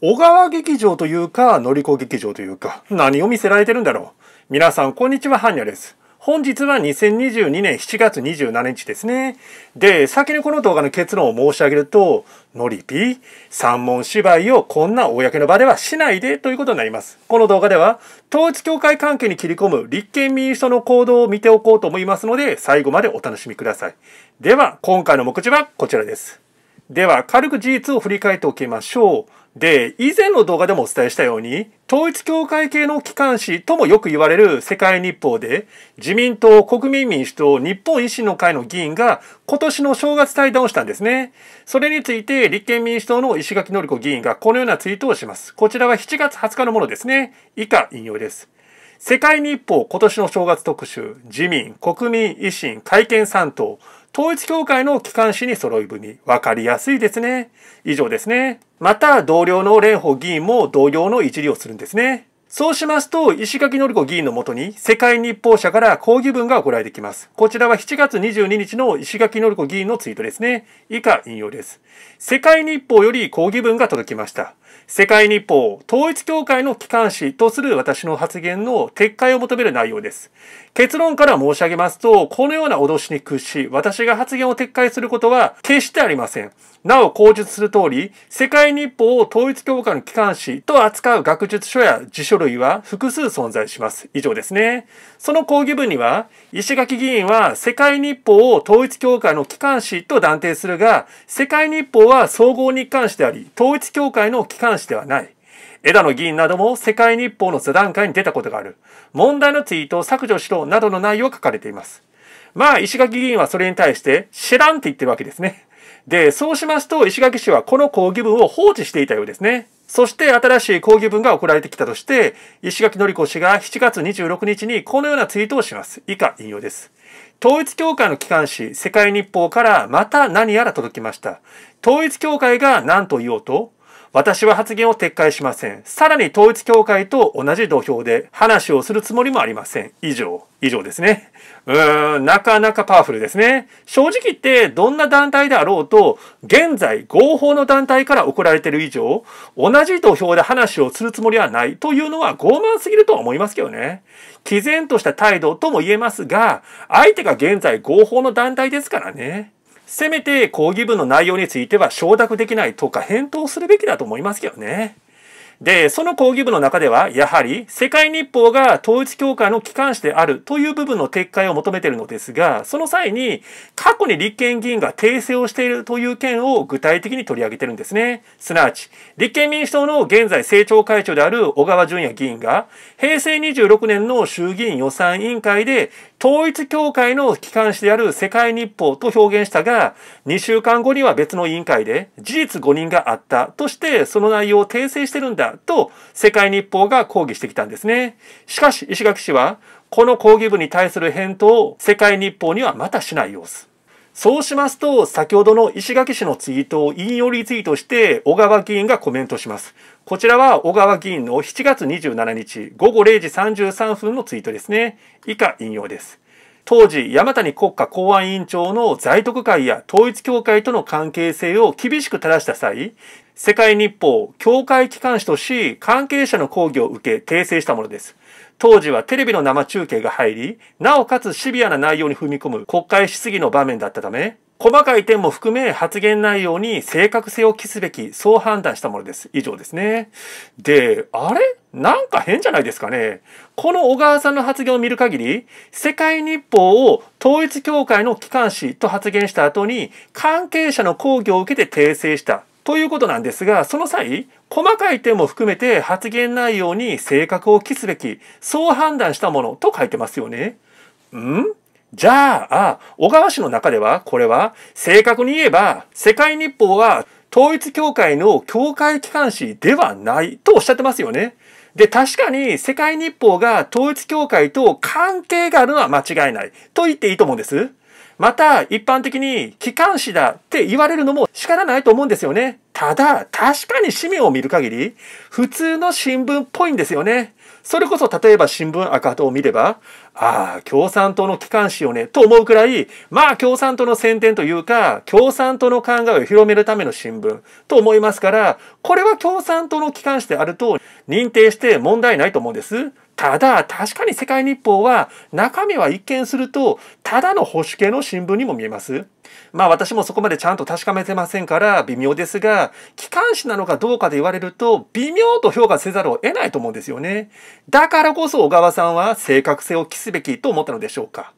小川劇場というか、のりこ劇場というか、何を見せられてるんだろう。皆さん、こんにちは、ハンニャです。本日は2022年7月27日ですね。で、先にこの動画の結論を申し上げると、のりぴ、三文芝居をこんな公の場ではしないでということになります。この動画では、統一教会関係に切り込む立憲民主党の行動を見ておこうと思いますので、最後までお楽しみください。では、今回の目次はこちらです。では、軽く事実を振り返っておきましょう。で、以前の動画でもお伝えしたように、統一協会系の機関紙ともよく言われる世界日報で、自民党、国民民主党、日本維新の会の議員が今年の正月対談をしたんですね。それについて、立憲民主党の石垣の子議員がこのようなツイートをします。こちらは7月20日のものですね。以下引用です。世界日報今年の正月特集、自民、国民、維新、改憲3党、統一教会の機関紙に揃い踏み。わかりやすいですね。以上ですね。また、同僚の蓮舫議員も同様のいじりをするんですね。そうしますと、石垣のりこ議員のもとに、世界日報社から抗議文が送られてきます。こちらは7月22日の石垣のりこ議員のツイートですね。以下引用です。世界日報より抗議文が届きました。世界日報、統一協会の機関紙とする私の発言の撤回を求める内容です。結論から申し上げますと、このような脅しに屈し、私が発言を撤回することは決してありません。なお口述する通り、世界日報を統一教会の機関紙と扱う学術書や辞書類は複数存在します。以上ですね。その講義文には、石垣議員は世界日報を統一教会の機関紙と断定するが、世界日報は総合日関しであり、統一教会の機関紙ではない。枝野議員なども世界日報の座談会に出たことがある。問題のツイートを削除しろなどの内容が書かれています。まあ、石垣議員はそれに対して、知らんって言ってるわけですね。で、そうしますと、石垣市はこの抗議文を放置していたようですね。そして新しい抗議文が送られてきたとして、石垣のり子氏が7月26日にこのようなツイートをします。以下引用です。統一協会の機関紙、世界日報からまた何やら届きました。統一協会が何と言おうと、私は発言を撤回しません。さらに統一協会と同じ土俵で話をするつもりもありません。以上。以上ですね。うーん、なかなかパワフルですね。正直言って、どんな団体であろうと、現在合法の団体から送られている以上、同じ土俵で話をするつもりはないというのは傲慢すぎるとは思いますけどね。毅然とした態度とも言えますが、相手が現在合法の団体ですからね。せめて抗議文の内容については承諾できないとか返答するべきだと思いますけどね。で、その抗議文の中では、やはり、世界日報が統一教会の機関紙であるという部分の撤回を求めているのですが、その際に、過去に立憲議員が訂正をしているという件を具体的に取り上げているんですね。すなわち、立憲民主党の現在政調会長である小川淳也議員が、平成26年の衆議院予算委員会で、統一教会の機関紙である世界日報と表現したが、2週間後には別の委員会で事実誤認があったとして、その内容を訂正してるんだと世界日報が抗議してきたんですね。しかし、石垣氏は、この抗議部に対する返答を世界日報にはまたしない様子。そうしますと、先ほどの石垣市のツイートを引用リツイートして、小川議員がコメントします。こちらは小川議員の7月27日午後0時33分のツイートですね。以下引用です。当時、山谷国家公安委員長の在特会や統一協会との関係性を厳しく正した際、世界日報、協会機関紙とし、関係者の抗議を受け、訂正したものです。当時はテレビの生中継が入り、なおかつシビアな内容に踏み込む国会質疑の場面だったため、細かい点も含め発言内容に正確性を期すべき、そう判断したものです。以上ですね。で、あれなんか変じゃないですかね。この小川さんの発言を見る限り、世界日報を統一協会の機関紙と発言した後に、関係者の抗議を受けて訂正したということなんですが、その際、細かい点も含めて発言内容に性格を期すべき、そう判断したものと書いてますよね。んじゃあ、小川氏の中では、これは、正確に言えば、世界日報は統一協会の協会機関誌ではないとおっしゃってますよね。で、確かに世界日報が統一協会と関係があるのは間違いないと言っていいと思うんです。また一般的に機関士だって言われるのも仕方ないと思うんですよね。ただ、確かに紙面を見る限り、普通の新聞っぽいんですよね。それこそ例えば新聞赤とを見れば、ああ、共産党の機関紙よね、と思うくらい、まあ共産党の宣伝というか、共産党の考えを広めるための新聞と思いますから、これは共産党の機関紙であると認定して問題ないと思うんです。ただ確かに世界日報は中身は一見するとただの保守系の新聞にも見えます。まあ私もそこまでちゃんと確かめてませんから微妙ですが、機関誌なのかどうかで言われると微妙と評価せざるを得ないと思うんですよね。だからこそ小川さんは正確性を期すべきと思ったのでしょうか。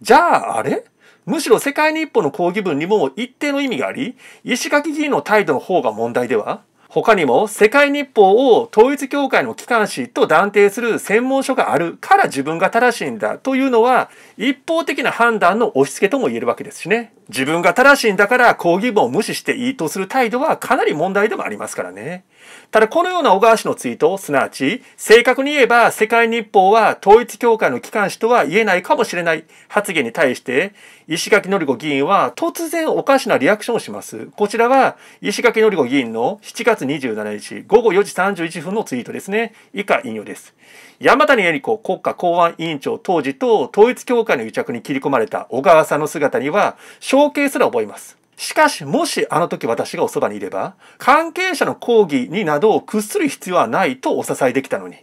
じゃああれむしろ世界日報の抗議文にも一定の意味があり、石垣議員の態度の方が問題では他にも世界日報を統一教会の機関紙と断定する専門書があるから自分が正しいんだというのは一方的な判断の押し付けとも言えるわけですしね。自分が正しいんだから抗議文を無視していいとする態度はかなり問題でもありますからね。ただこのような小川氏のツイート、すなわち、正確に言えば世界日報は統一教会の機関紙とは言えないかもしれない発言に対して、石垣のり子議員は突然おかしなリアクションをします。こちらは石垣のり子議員の7月27日午後4時31分のツイートですね。以下引用です。山谷恵理子国家公安委員長当時と統一協会の癒着に切り込まれた小川さんの姿には、正情景すら覚えます。しかし、もしあの時私がおそばにいれば、関係者の抗議になどを屈する必要はないとお支えできたのに、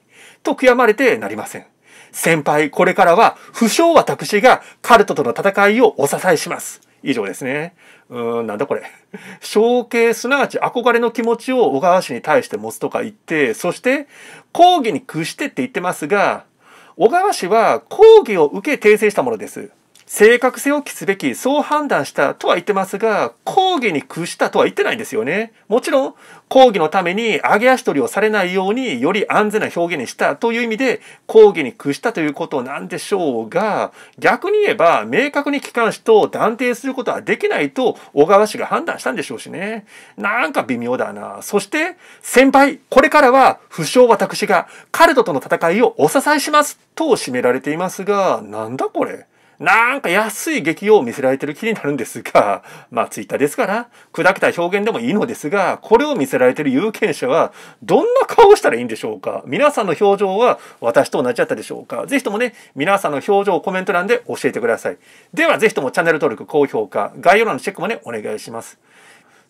と悔やまれてなりません。先輩、これからは、不詳私がカルトとの戦いをお支えします。以上ですね。うーん、なんだこれ。承継、すなわち憧れの気持ちを小川氏に対して持つとか言って、そして、抗議に屈してって言ってますが、小川氏は抗議を受け訂正したものです。正確性を期すべき、そう判断したとは言ってますが、抗議に屈したとは言ってないんですよね。もちろん、抗議のために上げ足取りをされないように、より安全な表現にしたという意味で、抗議に屈したということなんでしょうが、逆に言えば、明確に機関士と断定することはできないと、小川氏が判断したんでしょうしね。なんか微妙だな。そして、先輩、これからは、不詳私が、カルトとの戦いをお支えしますと締められていますが、なんだこれ。なんか安い劇を見せられてる気になるんですが、まあツイッターですから、砕けた表現でもいいのですが、これを見せられてる有権者は、どんな顔をしたらいいんでしょうか皆さんの表情は私と同じだったでしょうかぜひともね、皆さんの表情をコメント欄で教えてください。では、ぜひともチャンネル登録、高評価、概要欄のチェックもね、お願いします。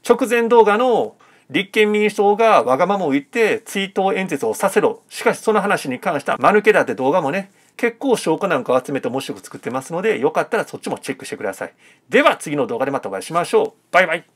直前動画の立憲民主党がわがままを言って追悼演説をさせろ。しかしその話に関した間抜けだって動画もね、結構証拠なんかを集めて面白く作ってますので、よかったらそっちもチェックしてください。では次の動画でまたお会いしましょう。バイバイ。